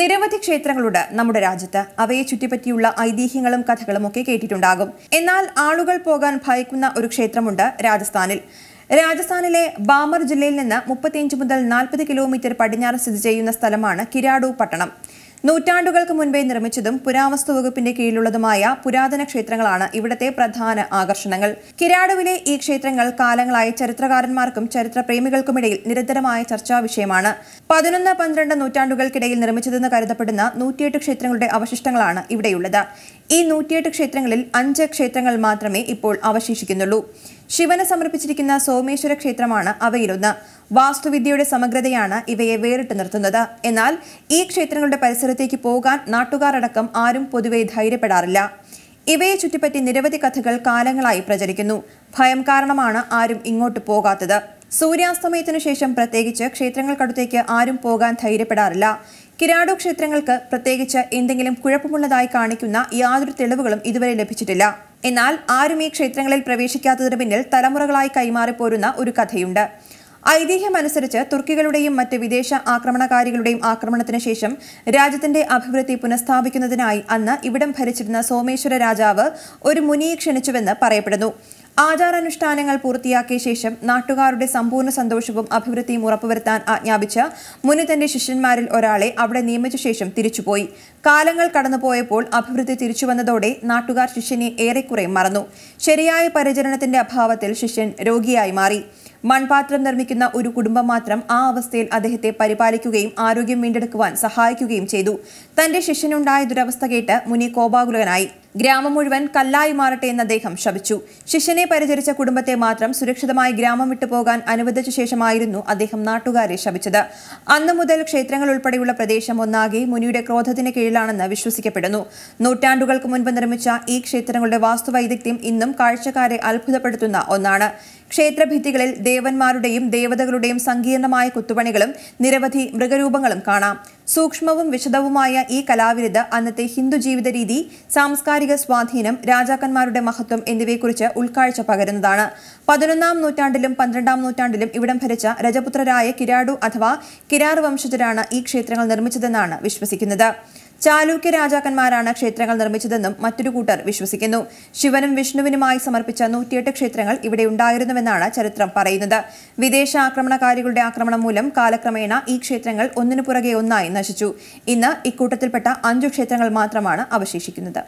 നിരവധി ക്ഷേത്രങ്ങളുണ്ട് നമ്മുടെ രാജ്യത്ത് അവയെ ചുറ്റിപ്പറ്റിയുള്ള ഐതിഹ്യങ്ങളും കഥകളും ഒക്കെ കേട്ടിട്ടുണ്ടാകും എന്നാൽ ആളുകൾ പോകാൻ ഭയക്കുന്ന ഒരു ക്ഷേത്രമുണ്ട് രാജസ്ഥാനിൽ രാജസ്ഥാനിലെ ബാമർ ജില്ലയിൽ നിന്ന് മുപ്പത്തിയഞ്ച് മുതൽ നാൽപ്പത് കിലോമീറ്റർ പടിഞ്ഞാറ് സ്ഥിതി ചെയ്യുന്ന സ്ഥലമാണ് കിരാഡു പട്ടണം നൂറ്റാണ്ടുകൾക്ക് മുൻപേ നിർമ്മിച്ചതും പുരാവസ്തു വകുപ്പിന്റെ കീഴിലുള്ളതുമായ പുരാതന ക്ഷേത്രങ്ങളാണ് ഇവിടത്തെ പ്രധാന ആകർഷണങ്ങൾ കിരാടുവിലെ ഈ ക്ഷേത്രങ്ങൾ കാലങ്ങളായി ചരിത്രകാരന്മാർക്കും ചരിത്രപ്രേമികൾക്കുമിടയിൽ നിരന്തരമായ ചർച്ചാ വിഷയമാണ് പതിനൊന്ന് പന്ത്രണ്ട് നൂറ്റാണ്ടുകൾക്കിടയിൽ നിർമ്മിച്ചതെന്ന് കരുതപ്പെടുന്ന നൂറ്റിയെട്ട് ക്ഷേത്രങ്ങളുടെ അവശിഷ്ടങ്ങളാണ് ഇവിടെയുള്ളത് ഈ നൂറ്റിയെട്ട് ക്ഷേത്രങ്ങളിൽ അഞ്ച് ക്ഷേത്രങ്ങൾ മാത്രമേ ഇപ്പോൾ അവശേഷിക്കുന്നുള്ളൂ ശിവന് സമർപ്പിച്ചിരിക്കുന്ന സോമേശ്വര ക്ഷേത്രമാണ് അവയിലൊന്ന് വാസ്തുവിദ്യയുടെ സമഗ്രതയാണ് ഇവയെ വേറിട്ട് നിർത്തുന്നത് എന്നാൽ ഈ ക്ഷേത്രങ്ങളുടെ പരിസരത്തേക്ക് പോകാൻ നാട്ടുകാരടക്കം ആരും പൊതുവെ ധൈര്യപ്പെടാറില്ല ഇവയെ ചുറ്റിപ്പറ്റി നിരവധി കഥകൾ കാലങ്ങളായി പ്രചരിക്കുന്നു ഭയം കാരണമാണ് ആരും ഇങ്ങോട്ട് പോകാത്തത് സൂര്യാസ്തമയത്തിനു ശേഷം പ്രത്യേകിച്ച് ക്ഷേത്രങ്ങൾക്കടുത്തേക്ക് ആരും പോകാൻ ധൈര്യപ്പെടാറില്ല കിരാടു ക്ഷേത്രങ്ങൾക്ക് പ്രത്യേകിച്ച് എന്തെങ്കിലും കുഴപ്പമുള്ളതായി കാണിക്കുന്ന യാതൊരു തെളിവുകളും ഇതുവരെ ലഭിച്ചിട്ടില്ല എന്നാൽ ആരും ഈ ക്ഷേത്രങ്ങളിൽ പ്രവേശിക്കാത്തതിന് പിന്നിൽ തലമുറകളായി കൈമാറിപ്പോരുന്ന ഒരു കഥയുണ്ട് ഐതിഹ്യമനുസരിച്ച് തുർക്കികളുടെയും മറ്റ് വിദേശ ആക്രമണകാരികളുടെയും ആക്രമണത്തിന് ശേഷം രാജ്യത്തിന്റെ അഭിവൃദ്ധി പുനഃസ്ഥാപിക്കുന്നതിനായി അന്ന് ഇവിടം ഭരിച്ചിരുന്ന സോമേശ്വര രാജാവ് ഒരു മുനിയെ ക്ഷണിച്ചുവെന്ന് പറയപ്പെടുന്നു ആചാരാനുഷ്ഠാനങ്ങൾ പൂർത്തിയാക്കിയ ശേഷം നാട്ടുകാരുടെ സമ്പൂർണ്ണ സന്തോഷവും അഭിവൃദ്ധിയും ഉറപ്പുവരുത്താൻ ആജ്ഞാപിച്ച മുനി തന്റെ ശിഷ്യന്മാരിൽ ഒരാളെ അവിടെ നിയമിച്ച ശേഷം തിരിച്ചുപോയി കാലങ്ങൾ കടന്നുപോയപ്പോൾ അഭിവൃദ്ധി തിരിച്ചുവന്നതോടെ നാട്ടുകാർ ശിഷ്യനെ ഏറെക്കുറെ മറന്നു ശരിയായ പരിചരണത്തിന്റെ അഭാവത്തിൽ ശിഷ്യൻ രോഗിയായി മാറി മൺപാത്രം നിർമ്മിക്കുന്ന ഒരു കുടുംബം മാത്രം ആ അവസ്ഥയിൽ അദ്ദേഹത്തെ പരിപാലിക്കുകയും ആരോഗ്യം വീണ്ടെടുക്കുവാൻ സഹായിക്കുകയും ചെയ്തു തന്റെ ശിഷ്യനുണ്ടായ ദുരവസ്ഥ കേട്ട് മുനി കോപാകുലകനായി ഗ്രാമം മുഴുവൻ കല്ലായി മാറട്ടെ എന്ന് അദ്ദേഹം ശപിച്ചു ശിഷ്യനെ പരിചരിച്ച കുടുംബത്തെ മാത്രം സുരക്ഷിതമായി ഗ്രാമം വിട്ടുപോകാൻ പോകാൻ അനുവദിച്ച ശേഷമായിരുന്നു അദ്ദേഹം നാട്ടുകാരെ ശപിച്ചത് അന്നു മുതൽ ക്ഷേത്രങ്ങൾ ഉൾപ്പെടെയുള്ള പ്രദേശം ഒന്നാകെ മുനിയുടെ ക്രോധത്തിന് കീഴിലാണെന്ന് വിശ്വസിക്കപ്പെടുന്നു നൂറ്റാണ്ടുകൾക്ക് മുൻപ് നിർമ്മിച്ച ഈ ക്ഷേത്രങ്ങളുടെ വാസ്തുവൈദഗ്ധ്യം ഇന്നും കാഴ്ചക്കാരെ അത്ഭുതപ്പെടുത്തുന്ന ഒന്നാണ് ക്ഷേത്രഭിത്തികളിൽ ദേവന്മാരുടെയും ദേവതകളുടെയും സങ്കീർണമായ കുത്തുപണികളും നിരവധി മൃഗരൂപങ്ങളും കാണാം സൂക്ഷ്മവും വിശദവുമായ ഈ കലാവിരുത് അന്നത്തെ ഹിന്ദു ജീവിത രീതി സാംസ്കാരിക സ്വാധീനം രാജാക്കന്മാരുടെ മഹത്വം എന്നിവയെക്കുറിച്ച് ഉൾക്കാഴ്ച പകരുന്നതാണ് പതിനൊന്നാം നൂറ്റാണ്ടിലും പന്ത്രണ്ടാം നൂറ്റാണ്ടിലും ഇവിടം ഭരിച്ച രജപുത്രരായ കിരാടു അഥവാ കിരാർ വംശജരാണ് ഈ ക്ഷേത്രങ്ങൾ നിർമ്മിച്ചതെന്നാണ് വിശ്വസിക്കുന്നത് ചാലൂക്യ രാജാക്കന്മാരാണ് ക്ഷേത്രങ്ങൾ നിർമ്മിച്ചതെന്നും മറ്റൊരു കൂട്ടർ വിശ്വസിക്കുന്നു ശിവനും വിഷ്ണുവിനുമായി സമർപ്പിച്ച നൂറ്റിയെട്ട് ക്ഷേത്രങ്ങൾ ഇവിടെ ഉണ്ടായിരുന്നുവെന്നാണ് ചരിത്രം പറയുന്നത് വിദേശ ആക്രമണകാരികളുടെ ആക്രമണം മൂലം കാലക്രമേണ ഈ ക്ഷേത്രങ്ങൾ ഒന്നിനു പുറകെ ഒന്നായി നശിച്ചു ഇന്ന് ഇക്കൂട്ടത്തിൽപ്പെട്ട അഞ്ചു ക്ഷേത്രങ്ങൾ മാത്രമാണ് അവശേഷിക്കുന്നത്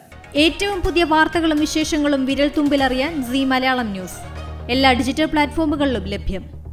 ഏറ്റവും പുതിയ വാർത്തകളും വിശേഷങ്ങളും വിരൽ തുമ്പിലറിയാൻ സി മലയാളം ന്യൂസ് എല്ലാ ഡിജിറ്റൽ പ്ലാറ്റ്ഫോമുകളിലും ലഭ്യം